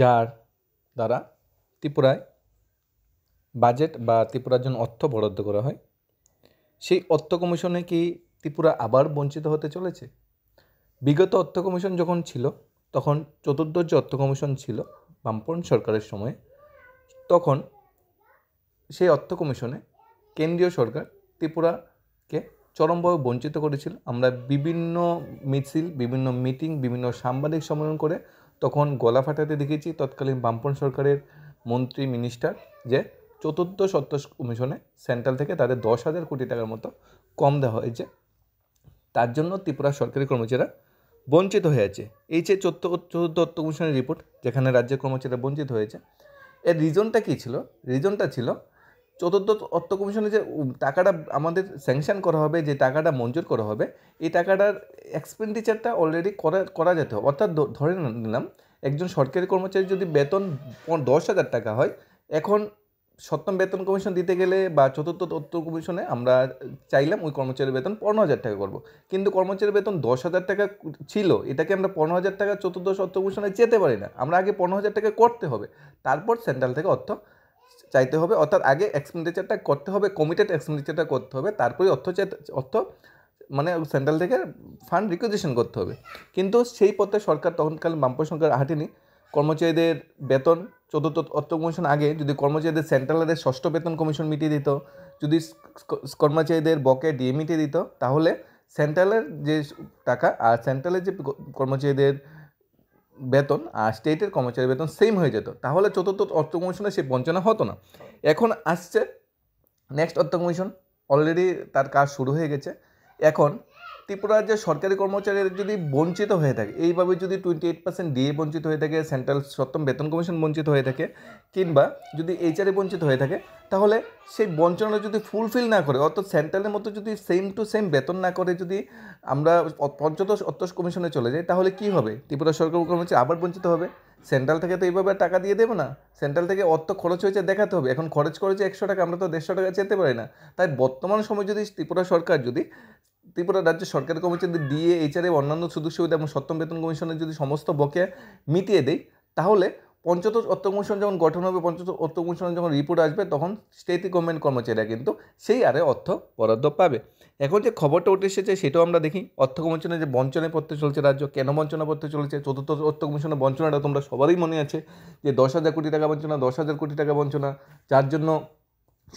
যার দ্বারা ত্রিপুরায় বাজেট বা ত্রিপুরার জন্য অর্থ বরাদ্দ করা হয় সেই অর্থ কমিশনে কি ত্রিপুরা আবার বঞ্চিত হতে চলেছে বিগত অর্থ কমিশন যখন ছিল তখন চতুর্দশ যে অর্থ কমিশন ছিল বামপন সরকারের সময়ে তখন সেই অর্থ কমিশনে কেন্দ্রীয় সরকার ত্রিপুরাকে চরমভাবে বঞ্চিত করেছিল আমরা বিভিন্ন মিছিল বিভিন্ন মিটিং বিভিন্ন সাংবাদিক সম্মেলন করে তখন গলা ফাটাতে দেখেছি তৎকালীন বামপন সরকারের মন্ত্রী মিনিস্টার যে চতুর্থ সত্তর কমিশনে সেন্ট্রাল থেকে তাদের দশ হাজার কোটি টাকার মতো কম দেওয়া হয়েছে তার জন্য ত্রিপুরা সরকারি কর্মচারীরা বঞ্চিত হয়েছে এই যে চতুর্থ চতুর্থ কমিশনের রিপোর্ট যেখানে রাজ্যের কর্মচারীরা বঞ্চিত হয়েছে এর রিজনটা কী ছিল রিজনটা ছিল চতুর্থ অর্থ কমিশনে যে টাকাটা আমাদের স্যাংশন করা হবে যে টাকাটা মঞ্জুর করা হবে এই টাকাটার এক্সপেন্ডিচারটা অলরেডি করা করা যেতে হবে অর্থাৎ ধরে নিলাম একজন সরকারি কর্মচারী যদি বেতন দশ হাজার টাকা হয় এখন সপ্তম বেতন কমিশন দিতে গেলে বা চতুর্থ অর্থ কমিশনে আমরা চাইলাম ওই কর্মচারীর বেতন পনেরো হাজার টাকা করবো কিন্তু কর্মচারীর বেতন দশ হাজার টাকা ছিল এটাকে আমরা পনেরো হাজার টাকা চতুর্দশ অর্থ কমিশনে যেতে পারি না আমরা আগে পনেরো হাজার টাকা করতে হবে তারপর সেন্ট্রাল থেকে অর্থ চাইতে হবে অর্থাৎ আগে এক্সপেন্ডিচারটা করতে হবে কমিটেড এক্সপেন্ডিচারটা করতে হবে তারপরে অর্থ অর্থ মানে সেন্ট্রাল থেকে ফান্ড রিকুইজিশন করতে হবে কিন্তু সেই পথে সরকার তখনকাল বামপন্থী সরকার হাঁটেনি কর্মচারীদের বেতন চতুর্থ অর্থ কমিশন আগে যদি কর্মচারীদের সেন্ট্রালের ষষ্ঠ বেতন কমিশন মিটিয়ে দিত যদি কর্মচারীদের বকে ডিএ মিটিয়ে দিত তাহলে সেন্ট্রালের যে টাকা আর সেন্ট্রালের যে কর্মচারীদের বেতন আর স্টেটের কর্মচারীর বেতন সেম হয়ে যেত তাহলে চতুর্থ অর্থ কমিশনে সেই বঞ্চনা হতো না এখন আসছে নেক্সট অর্থ কমিশন অলরেডি তার কাজ শুরু হয়ে গেছে এখন ত্রিপুরার যে সরকারি কর্মচারীরা যদি বঞ্চিত হয়ে থাকে এইভাবে যদি টোয়েন্টি এইট পার্সেন্ট ডিএ বঞ্চিত হয়ে থাকে সেন্ট্রাল সপ্তম বেতন কমিশন বঞ্চিত হয়ে থাকে কিংবা যদি এইচআরএ বঞ্চিত হয়ে থাকে তাহলে সেই বঞ্চনা যদি ফুলফিল না করে অর্থাৎ সেন্ট্রালের মতো যদি সেম টু সেম বেতন না করে যদি আমরা পঞ্চদশ অত্তশ কমিশনে চলে যাই তাহলে কি হবে ত্রিপুরা সরকার কর্মচারী আবার বঞ্চিত হবে সেন্ট্রাল থেকে তো এইভাবে টাকা দিয়ে দেবো না সেন্ট্রাল থেকে অর্থ খরচ হয়েছে দেখাতে হবে এখন খরচ করেছে একশো টাকা আমরা তো দেড়শো টাকা যেতে পারি না তাই বর্তমান সময় যদি ত্রিপুরা সরকার যদি ত্রিপুরা রাজ্য সরকার কর্মচারী ডিএ এবং অন্যান্য সুযোগ সুবিধা এবং সপ্তম বেতন কমিশনের যদি সমস্ত বকেয়া মিটিয়ে দেয় তাহলে পঞ্চদশ অর্থ কমিশন যখন গঠন হবে পঞ্চদশ অর্থ কমিশনের যখন রিপোর্ট আসবে তখন স্টেট গভর্নমেন্ট কর্মচারীরা কিন্তু সেই আরে অর্থ বরাদ্দ পাবে এখন যে খবরটা উঠে এসেছে সেটাও আমরা দেখি অর্থ কমিশনের যে বঞ্চনে পড়তে চলছে রাজ্য কেন বঞ্চনা পড়তে চলেছে চতুর্থ অর্থ কমিশনের বঞ্চনাটা তোমরা সবারই মনে আছে যে দশ হাজার কোটি টাকা বঞ্চনা দশ হাজার কোটি টাকা বঞ্চনা যার জন্য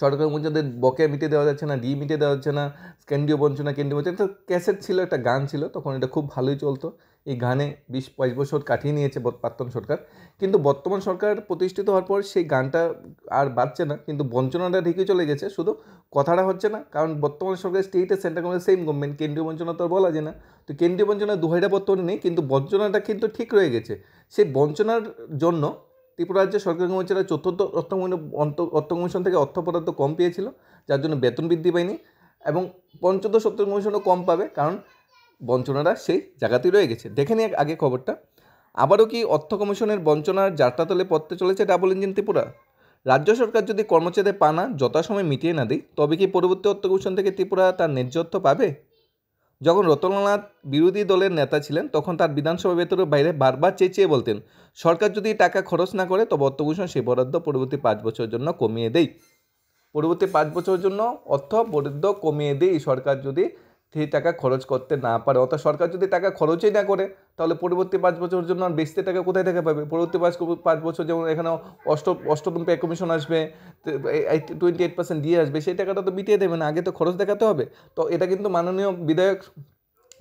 সরকার তাদের বকেয়া মিটে দেওয়া যাচ্ছে না ডি মিটে দেওয়া যাচ্ছে না কেন্দ্রীয় বঞ্চনা কেন্দ্রীয় বঞ্চনা তো ক্যাসেট ছিল একটা গান ছিল তখন এটা খুব ভালোই চলতো এই গানে বিশ বাইশ বছর কাটিয়ে নিয়েছে প্রাক্তন সরকার কিন্তু বর্তমান সরকার প্রতিষ্ঠিত হওয়ার পর সেই গানটা আর বাড়ছে না কিন্তু বঞ্চনাটা ঠিকই চলে গেছে শুধু কথাটা হচ্ছে না কারণ বর্তমান সরকার স্টেট আর সেন্ট্রাল গভর্নমেন্ট সেম গভর্নমেন্ট কেন্দ্রীয় বঞ্চনা তো আর বলা যায় না তো কেন্দ্রীয় বঞ্চনা দুহাইটা বর্তমানে নেই কিন্তু বঞ্চনাটা কিন্তু ঠিক রয়ে গেছে সেই বঞ্চনার জন্য ত্রিপুরা রাজ্যের সরকারি কর্মচারীরা চতুর্থ অর্থ অর্থ কমিশন থেকে অর্থ বরাদ্দ কম পেয়েছিল যার জন্য বেতন বৃদ্ধি পায়নি এবং পঞ্চদশ অর্থ কমিশনও কম পাবে কারণ বঞ্চনারা সেই জায়গাতেই রয়ে গেছে দেখে নিয়ে আগে খবরটা আবারও কি অর্থ কমিশনের বঞ্চনার যাত্রা তলে পড়তে চলেছে ডাবল ইঞ্জিন ত্রিপুরা রাজ্য সরকার যদি কর্মচারীদের পানা যথাসময় মিটিয়ে না দেয় তবে কি পরবর্তী অর্থ কমিশন থেকে ত্রিপুরা তার ন্যায্য অর্থ পাবে যখন রতনলনাথ বিরোধী দলের নেতা ছিলেন তখন তার বিধানসভা ভেতরের বাইরে বারবার চেঁচিয়ে বলতেন সরকার যদি টাকা খরচ না করে তবে অর্থভূষণ সেই বরাদ্দ পরবর্তী পাঁচ বছরের জন্য কমিয়ে দেয় পরবর্তী পাঁচ বছরের জন্য অর্থ বরাদ্দ কমিয়ে দেয় সরকার যদি সেই টাকা খরচ করতে না পারে অর্থাৎ সরকার যদি টাকা খরচই না করে তাহলে পরবর্তী পাঁচ বছরের জন্য আর বেশি টাকা কোথায় থেকে পাবে পরবর্তী পাঁচ পাঁচ বছর যেমন এখানে অষ্ট অষ্টম পে কমিশন আসবে টোয়েন্টি এইট পার্সেন্ট দিয়ে আসবে সেই টাকাটা তো মিটিয়ে দেবে না আগে তো খরচ দেখাতে হবে তো এটা কিন্তু মাননীয় বিধায়ক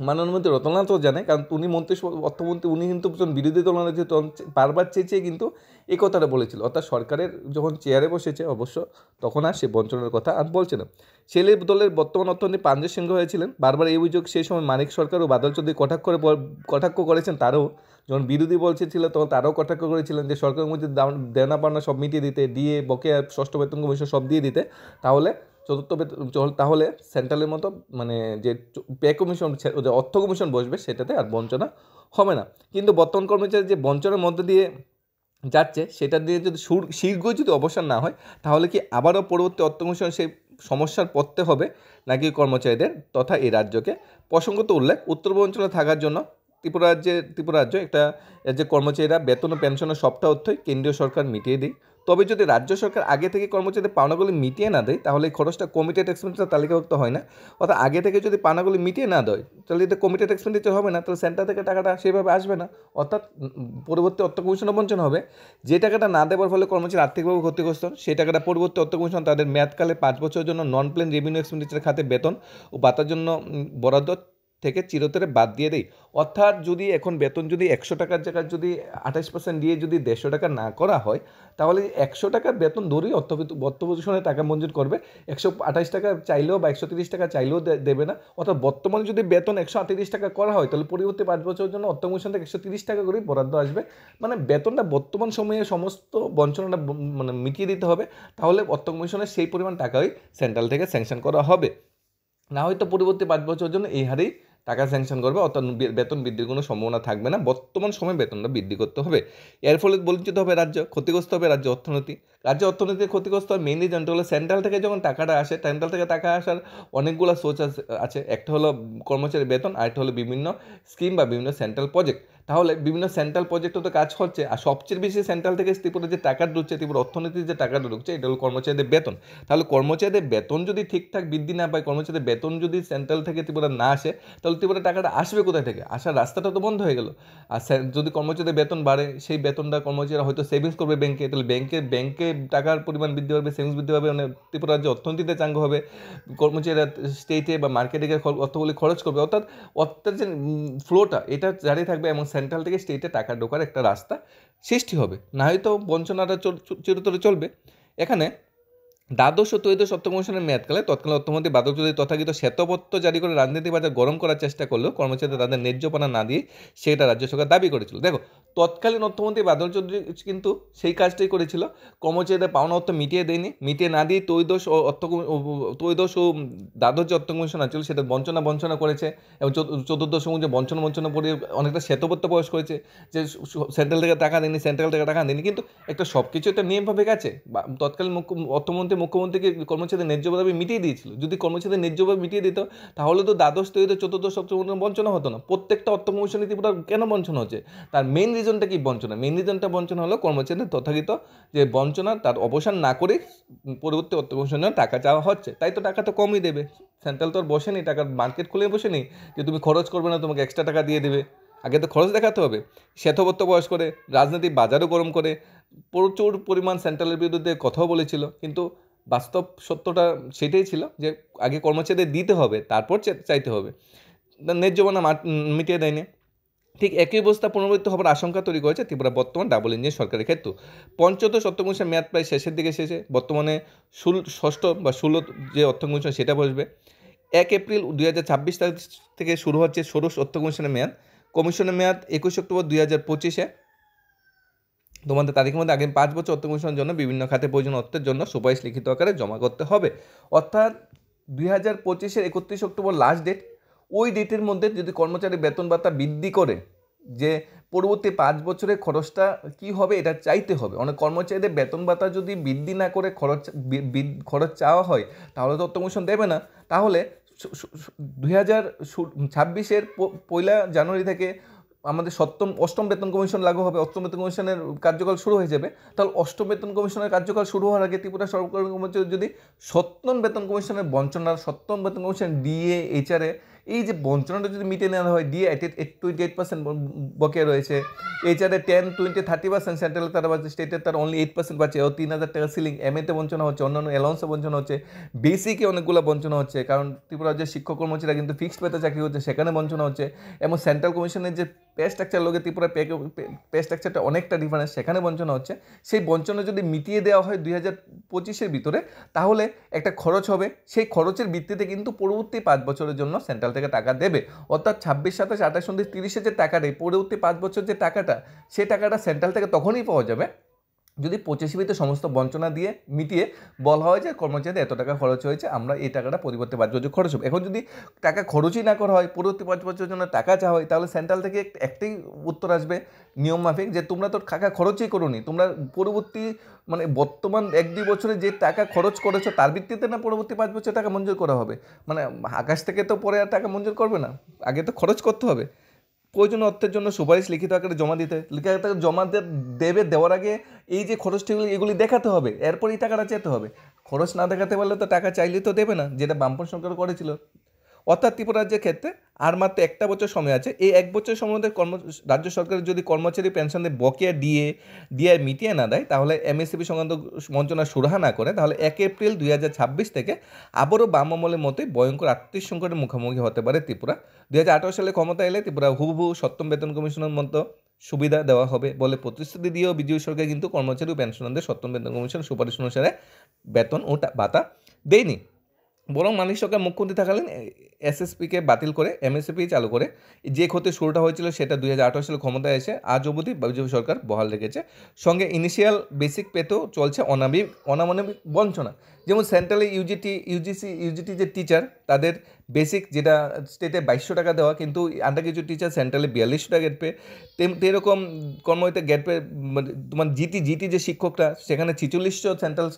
মাননীয় রতনাথ জানে কারণ উনি মন্ত্রী অর্থমন্ত্রী উনি কিন্তু বিরোধী দলনেতা বারবার চেয়েছে কিন্তু এই কথাটা বলেছিল অর্থাৎ সরকারের যখন চেয়ারে বসেছে অবশ্য তখন আর সে বঞ্চনার কথা আর বলছে না ছেলে দলের বর্তমান অর্থনীতি পাঞ্জে সিংহ হয়েছিলেন বারবার এই অভিযোগ সেই সময় মানিক সরকার ও বাদল চৌধুরী কটাক্ষ করে কটাক্ষ করেছেন তারও যখন বিরোধী বলছিল তখন তারাও কটাক্ষ করেছিলেন যে সরকারের মধ্যে দেনা পাওনা সব মিটিয়ে দিতে দিয়ে বকেয়া ষষ্ঠ বেতন কমিশন সব দিয়ে দিতে তাহলে চতুর্থ বেতন তাহলে সেন্ট্রালের মতো মানে যে পে কমিশন যে অর্থ কমিশন বসবে সেটাতে আর বঞ্চনা হবে না কিন্তু বর্তমান কর্মচারী যে বঞ্চনার মধ্যে দিয়ে যাচ্ছে সেটা দিয়ে যদি সুর শীঘ্র যদি অবসান না হয় তাহলে কি আবারও পরবর্তী অর্থ কমিশন সেই সমস্যার পড়তে হবে নাকি কর্মচারীদের তথা এই রাজ্যকে প্রসঙ্গত উল্লেখ উত্তর অঞ্চলে থাকার জন্য ত্রিপুরা রাজ্যে ত্রিপুরা রাজ্য একটা যে কর্মচারীরা বেতন ও পেনশনের সপ্তাহ অর্থই কেন্দ্রীয় সরকার মিটিয়ে দিই তবে যদি রাজ্য সরকার আগে থেকে কর্মচারীদের পাওনাগুলি মিটিয়ে না দেয় তাহলে এই খরচটা কমিটেড এক্সপেন্ডিচার তালিকাভুক্ত হয় না অর্থাৎ আগে থেকে যদি পাওনাগুলি মিটিয়ে না দেয় তাহলে এটা কমিটেড এক্সপেন্ডিচার হবে না তাহলে সেন্টার থেকে টাকাটা সেভাবে আসবে না অর্থাৎ পরবর্তী অর্থ কমিশন বঞ্চন হবে যে টাকাটা না দেওয়ার ফলে কর্মচারী আর্থিকভাবে ক্ষতিগ্রস্ত সেই টাকাটা পরবর্তী অর্থ কমিশন তাদের মেয়াদকালে পাঁচ বছরের জন্য নন প্লেন রেভিনিউ এক্সপেন্ডিচার খাতে বেতন ও বাতার জন্য বরাদ্দ থেকে চিরতরে বাদ দিয়ে দেয় অর্থাৎ যদি এখন বেতন যদি একশো টাকার জায়গায় যদি আঠাশ পার্সেন্ট দিয়ে যদি দেড়শো টাকা না করা হয় তাহলে একশো টাকা বেতন ধরেই অর্থপ্রদূষণে টাকা মঞ্জুর করবে একশো আঠাশ টাকা চাইলেও বা একশো তিরিশ টাকা চাইলেও দেবে না অর্থাৎ বর্তমানে যদি বেতন একশো আটত্রিশ টাকা করা হয় তাহলে পরিবর্তী পাঁচ বছরের জন্য অর্থকমিশন থেকে একশো তিরিশ টাকা করেই বরাদ্দ আসবে মানে বেতনটা বর্তমান সময়ে সমস্ত বঞ্চনাটা মানে মিটিয়ে দিতে হবে তাহলে অর্থকমিশনের সেই পরিমাণ টাকাই সেন্ট্রাল থেকে স্যাংশন করা হবে না হয়তো পরবর্তী পাঁচ বছরের জন্য এই হারেই টাকা স্যাংশন করবে অর্থাৎ বেতন বৃদ্ধির কোনো সম্ভাবনা থাকবে না বর্তমান সময়ে বেতনটা বৃদ্ধি করতে হবে এর ফলে বঞ্চিত হবে রাজ্য ক্ষতিগ্রস্ত হবে রাজ্য অর্থনীতি রাজ্য অর্থনীতি ক্ষতিগ্রস্ত হয় মেনলি জানতে হলে সেন্ট্রাল থেকে যখন টাকাটা আসে সেন্ট্রাল থেকে টাকা আসার অনেকগুলো সোর্স আছে একটা হলো কর্মচারী বেতন আরেকটা হলো বিভিন্ন স্কিম বা বিভিন্ন সেন্ট্রাল প্রজেক্ট তাহলে বিভিন্ন সেন্ট্রাল প্রজেক্টও তো কাজ হচ্ছে আর সবচেয়ে বেশি সেন্ট্রাল থেকে ত্রিপুরা যে টাকা ঢুকছে ত্রিপুরা অর্থনীতির যে টাকা ঢুকছে এটা হলো কর্মচারীদের বেতন তাহলে কর্মচারীদের বেতন যদি ঠিকঠাক বৃদ্ধি না পায় কর্মচারীদের বেতন যদি সেন্ট্রাল থেকে ত্রিপুরা না আসে তাহলে ত্রিপুরা টাকাটা আসবে কোথায় থেকে আসার রাস্তাটা তো বন্ধ হয়ে গেল আর যদি কর্মচারীদের বেতন বাড়ে সেই বেতনটা কর্মচারীরা হয়তো সেভিংস করবে ব্যাংকে তাহলে ব্যাংকে ব্যাংকে টাকার পরিমাণ বৃদ্ধি পাবে সেভিংস বৃদ্ধি পাবে মানে ত্রিপুরা যে অর্থনীতিতে চাঙ্গ হবে কর্মচারীরা স্টেটে বা মার্কেটে অর্থগুলি খরচ করবে অর্থাৎ অর্থের যে ফ্লোটা এটা জারি থাকবে এবং সেন্ট্রাল থেকে স্টেটে টাকা ঢোকার একটা রাস্তা সৃষ্টি হবে না হয়তো বঞ্চনাটা চিরতরে চলবে এখানে দ্বাদশ ও ত্রয়োদশ অর্থ কমিশনের মেয়াদকালে তৎকালীন অর্থমন্ত্রী বাদল চৌধুরী তথাকৃত শ্বেতপত্র জারি করে রাজনীতি বাজার গরম করার চেষ্টা করলেও কর্মচারীদের তাদের ন্যায্যপনা না দিয়ে সেটা রাজ্য সরকার দাবি করেছিল দেখো তৎকালীন অর্থমন্ত্রী বাদল চৌধুরী কিন্তু সেই কাজটাই করেছিল কর্মচারীদের পাওনা অর্থ মিটিয়ে দেয়নি মিটিয়ে না দিয়ে তৈদশ ও অর্থ তৈদশ ও দ্বাদশ যে অর্থ কমিশন ছিল সেটা বঞ্চনা বঞ্চনা করেছে এবং চতুর্দশ যে বঞ্চনা বঞ্চনা করে অনেকটা শ্বেতপত্র প্রবেশ করেছে যে সেন্ট্রাল থেকে টাকা দেয়নি সেন্ট্রাল থেকে টাকা দেয়নি কিন্তু একটা সব কিছু একটা নিয়মভাবে গেছে তৎকালীন মুখ্য অর্থমন্ত্রী মুখ্যমন্ত্রীকে কর্মচারীদের ন্যায্যভাবে মিটিয়ে দিয়েছিল যদি কর্মচারীদের ন্যায্যভাবে মিটিয়ে দিত তাহলে তো দ্বাদশ তৈরি চতুর্দশ অর্থ বঞ্চনা হতো না প্রত্যেকটা অর্থ কমিশন ত্রিপুরা কেন বঞ্চনা হচ্ছে তার মেন রিজনটা কি বঞ্চনা মেন রিজনটা বঞ্চনা হলো কর্মচারীদের তথাকিত যে বঞ্চনা তার অবসান না করে পরবর্তী অত্যাবশ্যনীয় টাকা চাওয়া হচ্ছে তাই তো টাকা তো কমই দেবে সেন্ট্রাল তো আর বসেনি টাকা মার্কেট খুলে বসেনি যে তুমি খরচ করবে না তোমাকে এক্সট্রা টাকা দিয়ে দেবে আগে তো খরচ দেখাতে হবে শ্বেতবত্ত বয়স করে রাজনৈতিক বাজারও গরম করে প্রচুর পরিমাণ সেন্ট্রালের বিরুদ্ধে কথাও বলেছিল কিন্তু বাস্তব সত্যটা সেটাই ছিল যে আগে কর্মচারীদের দিতে হবে তারপর চাইতে হবে ন্যায্য মানা মিটিয়ে দেয়নি ঠিক একই অবস্থা পুনরাবৃত্তি হবার আশঙ্কা তৈরি করেছে ত্রিপুরা বর্তমান ডাবল ইঞ্জিন সরকারের ক্ষেত্রে পঞ্চদশ অর্থ কমিশন মেয়াদ প্রায় শেষের দিকে শেষে বর্তমানে ষোল ষষ্ঠ বা ষোলো যে অর্থ কমিশন সেটা বসবে এক এপ্রিল দুই হাজার ছাব্বিশ তারিখ থেকে শুরু হচ্ছে ষোড়শ অর্থ কমিশনের মেয়াদ কমিশনের মেয়াদ একুশ অক্টোবর দুই হাজার পঁচিশে তোমাদের তারিখের মধ্যে আগামী পাঁচ বছর অর্থ কমিশনের জন্য বিভিন্ন খাতে প্রয়োজন অর্থের জন্য সুপারিশ লিখিত আকারে জমা করতে হবে অর্থাৎ দুই হাজার পঁচিশের একত্রিশ অক্টোবর লাস্ট ডেট ওই ডেটের মধ্যে যদি কর্মচারী বেতন ভাতা বৃদ্ধি করে যে পরবর্তী পাঁচ বছরে খরচটা কি হবে এটা চাইতে হবে অনেক কর্মচারীদের বেতন ভাতা যদি বৃদ্ধি না করে খরচ খরচ চাওয়া হয় তাহলে তথ্য কমিশন দেবে না তাহলে দুই হাজার ছাব্বিশের পয়লা জানুয়ারি থেকে আমাদের সপ্তম অষ্টম বেতন কমিশন লাগু হবে অষ্টম বেতন কমিশনের কার্যকাল শুরু হয়ে যাবে তাহলে অষ্টম বেতন কমিশনের কার্যকাল শুরু হওয়ার আগে ত্রিপুরা সরকার কর্মচারী যদি সপ্তম বেতন কমিশনের বঞ্চনার সপ্তম বেতন কমিশন ডিএ এইচআরএ এই যে বঞ্চনাটা যদি মিটিয়ে নেওয়া হয় ডিএ টোয়েন্টি এইট পার্সেন্ট বকে রয়েছে এছাড়া ten twenty thirty percent central তারা বাজে স্টেটের তার অনলি এইট পার্সেন্ট বাঁচে ও তিন হাজার টাকা সিলিং এমএতে বঞ্চনা হচ্ছে অন্যান্য অ্যালাউন্সে বঞ্চনা হচ্ছে বেসিকে অনেকগুলো বঞ্চনা হচ্ছে কারণ ত্রিপুরা যে শিক্ষক কর্মচারীরা কিন্তু ফিক্সড পেতে চাকরি হচ্ছে সেখানে বঞ্চনা হচ্ছে এবং সেন্ট্রাল কমিশনের যে পে স্ট্রাকচার লোকে ত্রিপুরা পে পে স্ট্রাকচারটা অনেকটা ডিফারেন্স সেখানে বঞ্চনা হচ্ছে সেই বঞ্চনা যদি মিটিয়ে দেওয়া হয় দুই হাজার পঁচিশের ভিতরে তাহলে একটা খরচ হবে সেই খরচের ভিত্তিতে কিন্তু পরবর্তী পাঁচ বছরের জন্য সেন্ট্রাল থেকে টাকা দেবে অর্থাৎ ছাব্বিশ সাতাশ আঠাশ উনত্রিশ তিরিশে যে টাকাটা এই পরবর্তী পাঁচ বছর যে টাকাটা সেই টাকাটা সেন্ট্রাল থেকে তখনই পাওয়া যাবে যদি পঁচিশবিতে সমস্ত বঞ্চনা দিয়ে মিটিয়ে বলা হয় যে কর্মচারীদের এত টাকা খরচ হয়েছে আমরা এই টাকাটা পরিবর্তে পাঁচ বছর খরচ হবে এখন যদি টাকা খরচই না করা হয় পরবর্তী পাঁচ বছরের জন্য টাকা চা হয় তাহলে সেন্ট্রাল থেকে একটাই উত্তর আসবে নিয়ম মাফিক যে তোমরা তো টাকা খরচই করোনি তোমরা পরবর্তী মানে বর্তমান এক দুই বছরে যে টাকা খরচ করেছো তার ভিত্তিতে না পরবর্তী পাঁচ বছর টাকা মঞ্জুর করা হবে মানে আকাশ থেকে তো পরে আর টাকা মঞ্জুর করবে না আগে তো খরচ করতে হবে প্রয়োজন অর্থের জন্য সুপারিশ লিখিত আকারে জমা দিতে লিখিত জমা দেবে দেওয়ার আগে এই যে খরচটিগুলি এগুলি দেখাতে হবে এরপরই টাকাটা যেতে হবে খরচ না দেখাতে পারলে তো টাকা চাইলে তো দেবে না যেটা বামপন সরকার করেছিল অর্থাৎ ত্রিপুরা রাজ্যের ক্ষেত্রে আর মাত্র একটা বছর সময় আছে এই এক বছর সময় কর্ম রাজ্য সরকারের যদি কর্মচারী পেনশনের বকেয়া দিয়ে দিয়ে মিটিয়ে না দেয় তাহলে এমএসসিপি সংক্রান্ত মঞ্চনা সুরাহা না করে তাহলে এক এপ্রিল দুই থেকে আবারও বাম আমলের মতোই ভয়ঙ্কর আর্থিক সংকটের মুখোমুখি হতে পারে ত্রিপুরা দুই সালে ক্ষমতা এলে ত্রিপুরা হুবহু সপ্তম বেতন কমিশনের মতো সুবিধা দেওয়া হবে বলে প্রতিশ্রুতি দিয়েও বিজেপি সরকার কিন্তু কর্মচারী ও পেনশনারদের সপ্তম বেতন কমিশন সুপারিশ অনুসারে বেতন ও ভাতা দেয়নি বরং মানিক সরকার মুখ্যমন্ত্রী থাকালেন এসএসপিকে বাতিল করে এমএসপি চালু করে যে ক্ষতি শুরুটা হয়েছিল সেটা দুই সালে ক্ষমতায় এসে আজ অবধি বিজেপি সরকার বহাল রেখেছে সঙ্গে ইনিশিয়াল বেসিক পেতেও চলছে অনাবি অনামানবিক বঞ্চনা যেমন সেন্ট্রালে ইউজিটি ইউজিসি ইউজিটি যে টিচার তাদের বেসিক যেটা স্টেটে বাইশশো টাকা দেওয়া কিন্তু আন্ডার গ্রাজুয়েট টিচার সেন্ট্রালে বিয়াল্লিশশো টাকা গেট পে এরকম কর্মহিত গেট পে তোমার জিটি জিটি যে শিক্ষকরা সেখানে ছিচল্লিশশো সেন্ট্রাল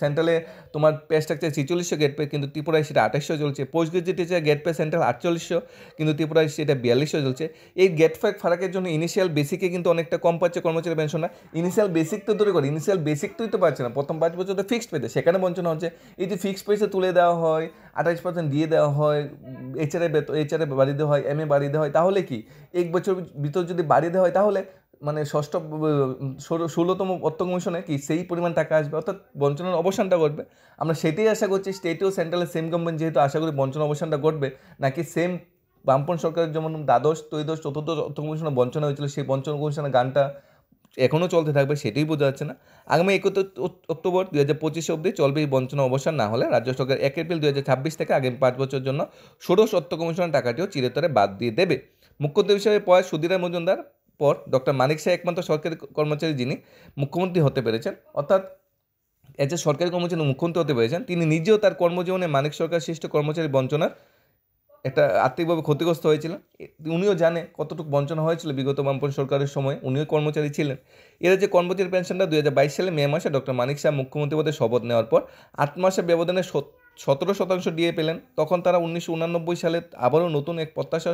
সেন্ট্রালে তোমার পে স্ট্রাকচার ছিচল্লিশশো গেট পে কিন্তু ত্রিপুরায় সেটা আঠাশশো চলছে post graduate teacher grade pay central আটচল্লিশশো কিন্তু ত্রিপুরায় সেটা বিয়াল্লিশশো চলছে এই গেট ফ্যাক ফারাকের জন্য ইনিশিয়াল বেসিকে কিন্তু অনেকটা কম পাচ্ছে কর্মচারী পেনশন না ইনিশিয়াল বেসিক তো দূরে করে ইনিশিয়াল বেসিক তুই তো পাচ্ছে না প্রথম পাঁচ বছর তো ফিক্সড পেতে সেখানে বঞ্চনা জন্য হচ্ছে এই যে ফিক্সড পয়সা তুলে দেওয়া হয় আঠাশ পার্সেন্ট দিয়ে দেওয়া হয় এইচআরে আর এ বাড়িয়ে দেওয়া হয় এম এ বাড়িয়ে দেওয়া হয় তাহলে কি এক বছর ভিতর যদি বাড়িয়ে দেওয়া হয় তাহলে মানে ষষ্ঠ ষোলোতম অর্থ কমিশনে কি সেই পরিমাণ টাকা আসবে অর্থাৎ বঞ্চনার অবসানটা ঘটবে আমরা সেটাই আশা করছি স্টেট ও সেন্ট্রালের সেম গভর্নমেন্ট যেহেতু আশা করি বঞ্চন অবসানটা ঘটবে নাকি সেম বামপন সরকারের যেমন দ্বাদশ ত্রয়োদশ চতুর্দশ অর্থ কমিশনে বঞ্চনা হয়েছিল সেই বঞ্চন কমিশনের গানটা এখনও চলতে থাকবে সেটাই বোঝা যাচ্ছে না আগামী একত্র অক্টোবর দু হাজার পঁচিশ অবধি চলবে এই বঞ্চনা অবসান না হলে রাজ্য সরকার এক এপ্রিল দু হাজার ছাব্বিশ থেকে আগামী পাঁচ বছর জন্য ষোড়শ অর্থ কমিশনের টাকাটিও চিরতরে বাদ দিয়ে দেবে মুখ্যমন্ত্রী হিসেবে পয় সুধীরা মজুমদার পর ডক্টর মানিক শাহ একমাত্র সরকারি কর্মচারী যিনি মুখ্যমন্ত্রী হতে পেরেছেন অর্থাৎ এজ এ সরকারি কর্মচারী মুখ্যমন্ত্রী হতে পেরেছেন তিনি নিজেও তার কর্মজীবনে মানিক সরকার সৃষ্ট কর্মচারী বঞ্চনার একটা আর্থিকভাবে ক্ষতিগ্রস্ত হয়েছিলেন উনিও জানে কতটুকু বঞ্চনা হয়েছিল বিগত বামপন সরকারের সময় উনিও কর্মচারী ছিলেন এরা যে কর্মচারী পেনশনটা দু সালে মে মাসে ডক্টর মানিক শাহ মুখ্যমন্ত্রী পদে শপথ নেওয়ার পর আট মাসের ব্যবধানে সত্য সতেরো শতাংশ ডিএ পেলেন তখন তারা উনিশশো সালে আবারও নতুন এক প্রত্যাশা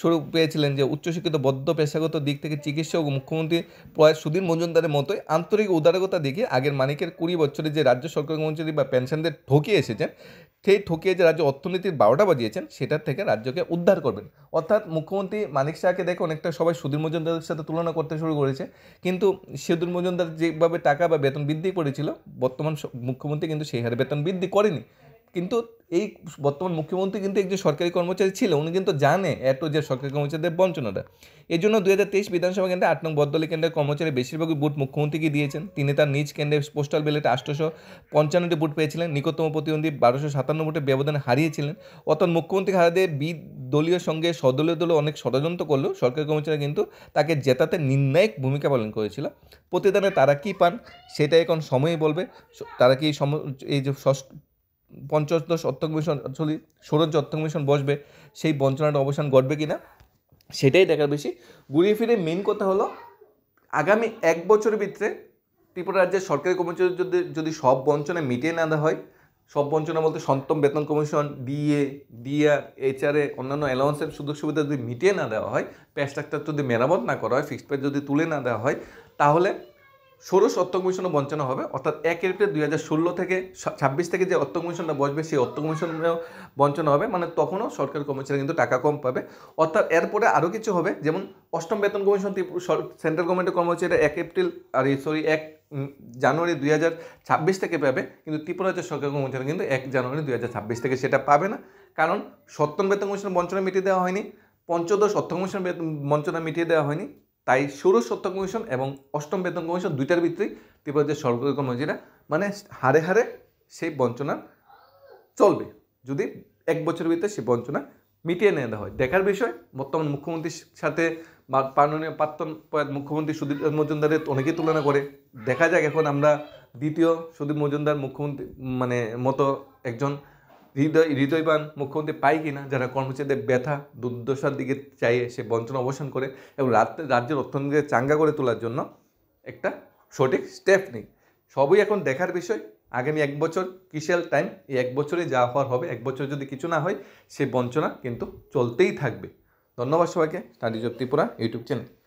স্বরূপ পেয়েছিলেন যে উচ্চশিক্ষিত বদ্ধ পেশাগত দিক থেকে চিকিৎসা ও মুখ্যমন্ত্রী প্রয়াত সুধীর মজুমদারের মতোই আন্তরিক উদারকতা দেখে আগের মানিকের কুড়ি বছরে যে রাজ্য সরকার কর্মচারী বা পেনশনদের ঠকিয়ে এসেছেন সেই ঠকিয়ে যে রাজ্য অর্থনীতির বারোটা বাজিয়েছেন সেটার থেকে রাজ্যকে উদ্ধার করবেন অর্থাৎ মুখ্যমন্ত্রী মানিক শাহকে দেখে অনেকটা সবাই সুদীর মজুমদারের সাথে তুলনা করতে শুরু করেছে কিন্তু সুদীর মজুমদার যেভাবে টাকা বা বেতন বৃদ্ধি করেছিল বর্তমান মুখ্যমন্ত্রী কিন্তু সেই হারে বেতন বৃদ্ধি করেনি কিন্তু এই বর্তমান মুখ্যমন্ত্রী কিন্তু একজন সরকারি কর্মচারী ছিল উনি কিন্তু জানে এত যে সরকারি কর্মচারীদের বঞ্চনাটা এই জন্য দু হাজার তেইশ বিধানসভা কেন্দ্রে আট নং বদলি কেন্দ্রের কর্মচারী বেশিরভাগই বুট মুখ্যমন্ত্রীকে দিয়েছেন তিনি তার নিজ কেন্দ্রে পোস্টাল ব্যালেটে আটশোশো পঞ্চান্নটি বুট পেয়েছিলেন নিকটতম প্রতিদ্বন্দ্বী বারোশো সাতান্ন বুটে ব্যবধান হারিয়েছিলেন অর্থাৎ মুখ্যমন্ত্রী দিয়ে বি দলীয় সঙ্গে সদলীয় দল অনেক ষড়যন্ত্র করলেও সরকারি কর্মচারী কিন্তু তাকে জেতাতে নির্ণায়ক ভূমিকা পালন করেছিল প্রতিদানে তারা কী পান সেটা এখন সময়ই বলবে তারা কি এই যে ষষ্ঠ পঞ্চদশ অর্থ কমিশন সরি ষোড়শ অর্থ কমিশন বসবে সেই বঞ্চনাটা অবসান ঘটবে কি না সেটাই দেখার বেশি ঘুরিয়ে ফিরে মেন কথা হলো আগামী এক বছরের ভিতরে ত্রিপুরা রাজ্যের সরকারি কর্মচারী যদি যদি সব বঞ্চনা মিটিয়ে না দেওয়া হয় সব বঞ্চনা বলতে সন্তম বেতন কমিশন ডিএ ডিআর এইচআরএ অন্যান্য অ্যালাউন্সের সুযোগ সুবিধা যদি মিটিয়ে না দেওয়া হয় প্যাস্ট্রাকচার যদি মেরামত না করা হয় ফিক্সড প্যাস যদি তুলে না দেওয়া হয় তাহলে ষোড়শ অর্থ কমিশনও বঞ্চনা হবে অর্থাৎ এক এপ্রিল দুই হাজার ষোলো থেকে ছাব্বিশ থেকে যে অর্থ কমিশনটা বসবে সেই অর্থ বঞ্চনা হবে মানে তখনও সরকার কর্মচারী কিন্তু টাকা কম পাবে অর্থাৎ এরপরে আরও কিছু হবে যেমন অষ্টম বেতন কমিশন সেন্ট্রাল গভর্নমেন্টের কর্মচারীরা এক এপ্রিল আর সরি এক জানুয়ারি দুই হাজার ছাব্বিশ থেকে পাবে কিন্তু ত্রিপুরা রাজ্যের সরকার কর্মচারী কিন্তু এক জানুয়ারি দুই হাজার ছাব্বিশ থেকে সেটা পাবে না কারণ সপ্তম বেতন কমিশন বঞ্চনা মিটিয়ে দেওয়া হয়নি পঞ্চদশ অর্থ কমিশন বঞ্চনা মিটিয়ে দেওয়া হয়নি তাই ষোড়শ সত্য কমিশন এবং অষ্টম বেতন কমিশন দুইটার ত্রিপুরা যে সরকারি কর্মচারীরা মানে হারে হারে সেই বঞ্চনা চলবে যদি এক বছরের ভিতরে সেই বঞ্চনা মিটিয়ে নিয়ে দেওয়া হয় দেখার বিষয় বর্তমান মুখ্যমন্ত্রীর সাথে বা মাননীয় প্রাক্তন মুখ্যমন্ত্রী সুদীপ মজুমদারের অনেকেই তুলনা করে দেখা যাক এখন আমরা দ্বিতীয় সুদীপ মজুমদার মুখ্যমন্ত্রী মানে মতো একজন হৃদয় হৃদয়বান মুখ্যমন্ত্রী পাই না যারা কর্মচারীদের ব্যথা দুর্দশার দিকে চাইয়ে সে বঞ্চনা অবসান করে এবং রাজ্যের অর্থনীতিকে চাঙ্গা করে তোলার জন্য একটা সঠিক স্টেপ নেই সবই এখন দেখার বিষয় আগামী এক বছর কিসেল টাইম এই এক বছরে যা হওয়ার হবে এক বছর যদি কিছু না হয় সে বঞ্চনা কিন্তু চলতেই থাকবে ধন্যবাদ সবাইকে studies of Tripura YouTube channel